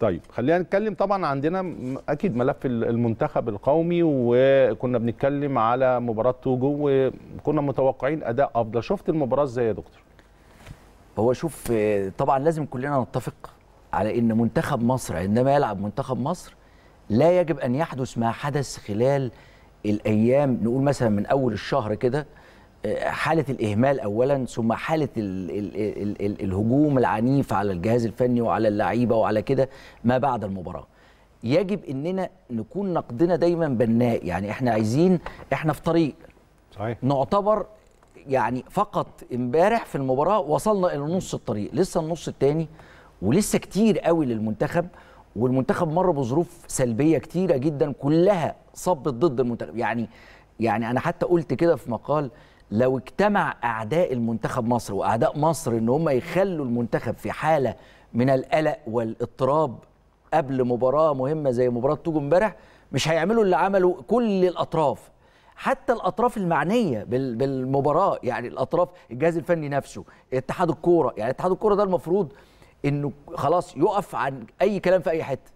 طيب خلينا نتكلم طبعا عندنا اكيد ملف المنتخب القومي وكنا بنتكلم على مباراه توجو وكنا متوقعين اداء افضل شفت المباراه ازاي يا دكتور هو شوف آه، طبعا لازم كلنا نتفق على ان منتخب مصر عندما يلعب منتخب مصر لا يجب ان يحدث ما حدث خلال الايام نقول مثلا من اول الشهر كده حالة الإهمال أولا ثم حالة الـ الـ الـ الـ الهجوم العنيف على الجهاز الفني وعلى اللعيبة وعلى كده ما بعد المباراة يجب اننا نكون نقدنا دايما بناء يعني احنا عايزين احنا في طريق صحيح نعتبر يعني فقط امبارح في المباراه وصلنا الى نص الطريق لسه النص الثاني ولسه كتير قوي للمنتخب والمنتخب مر بظروف سلبيه كتيره جدا كلها صبت ضد المنتخب يعني يعني انا حتى قلت كده في مقال لو اجتمع اعداء المنتخب مصر واعداء مصر ان هم يخلوا المنتخب في حاله من القلق والاضطراب قبل مباراه مهمه زي مباراه توجو امبارح مش هيعملوا اللي عمله كل الاطراف حتى الاطراف المعنيه بالمباراه يعني الاطراف الجهاز الفني نفسه اتحاد الكوره يعني اتحاد الكوره ده المفروض انه خلاص يقف عن اي كلام في اي حته